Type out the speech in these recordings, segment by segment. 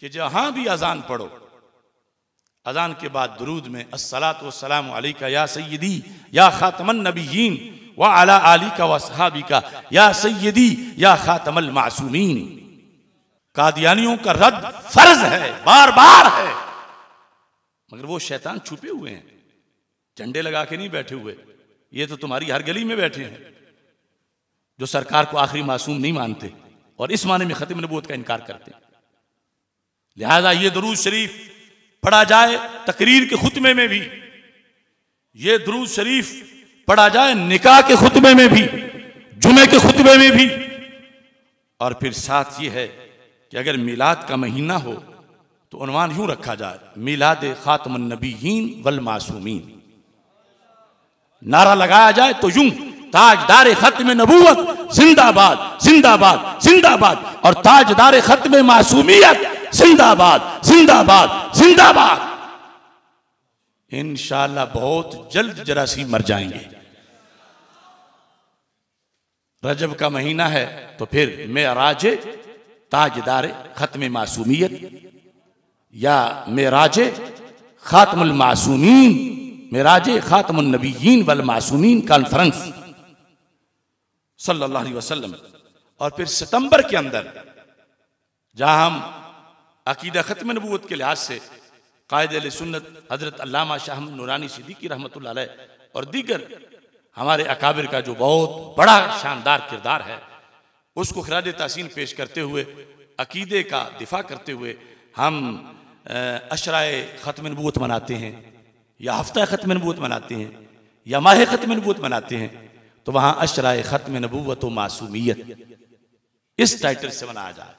कि जहां हाँ भी अजान पढ़ो अजान के बाद दरूद में असलात वसलाम का या सैदी या ख़ातमन नबीन व अला आली का वहाबी का या सैदी या ख़ातमल मासूमीन कादियानियों का रद्द फर्ज है बार बार है मगर वो शैतान छुपे हुए हैं झंडे लगा के नहीं बैठे हुए ये तो तुम्हारी हर गली में बैठे हैं जो सरकार को आखिरी मासूम नहीं मानते और इस माने में खत्म नबूत का इनकार करते हैं लिहाजा ये दरूज शरीफ पढ़ा जाए तकरीर के खुतबे में भी ये दरूज शरीफ पढ़ा जाए निकाह के खुतबे में भी जुमे के खुतबे में भी और फिर साथ ये है कि अगर मिलाद का महीना हो तो अनवान यूं रखा जाए मिलाद नबीन वल मासूमीन नारा लगाया जाए तो यूं ताजदार खत्म नबूवत जिंदाबाद जिंदाबाद जिंदाबाद और ताजदार खत्म मासूमियत जिंदाबाद जिंदाबाद जिंदाबाद इंशाला बहुत जल्द जरासी मर जाएंगे रजब का महीना है तो फिर राजे ताजदार खत्म मासूमियत या मेराज खात्मुल मासूमीन मेराज खात्मुल नबीन वल मासूमीन कॉन्फ्रेंस सल्लल्लाहु अलैहि वसल्लम और फिर सितंबर के अंदर जहां हम अकीदा ख़त्म नबूत के लिहाज से कायद सुन्नत हज़रत अल्लामा शाह नूरानी सिद्दीकी रहमत और दीगर हमारे अकाबिर का जो बहुत बड़ा शानदार किरदार है उसको खराज तहसीन पेश करते हुए अकीदे का दिफा करते हुए हम अशराय ख़त्म नबूत मनाते हैं या हफ्ता ख़त्म नबूत मनाते हैं या माह ख़त्म नबूत मनाते हैं तो वहाँ अशराय ख़त्म नबूत व मासूमियत इस टाइटल से मनाया जाए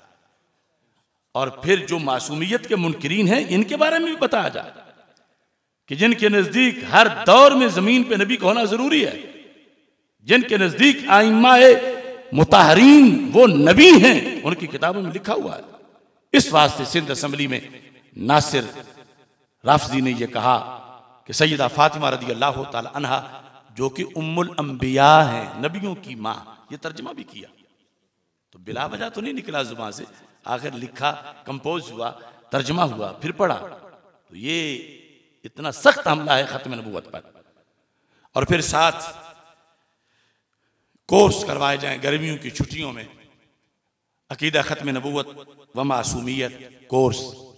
और फिर जो मासूमियत के मुनकरीन हैं इनके बारे में भी बताया जाए कि जिनके नज़दीक हर दौर में ज़मीन पे नबी को होना ज़रूरी है जिनके नज़दीक आइमा मुताहरीन वो नबी हैं उनकी किताबों में लिखा हुआ है इस वास्ते सिंध असम्बली में नासिर राफजी ने यह कहा कि सैदा फातिमा रदी अल्लाह तहा जो कि उम्मुल अंबिया हैं नबियों की माँ ये तर्जमा भी किया तो बिला वजह तो नहीं निकला जुबा से आखिर लिखा कंपोज हुआ तर्जमा हुआ फिर पढ़ा तो ये इतना सख्त हमला है ख़त्म नबूत पर और फिर साथ कोर्स करवाए जाए गर्मियों की छुट्टियों में अकीदा ख़त्म नबूत व मासूमियत कोर्स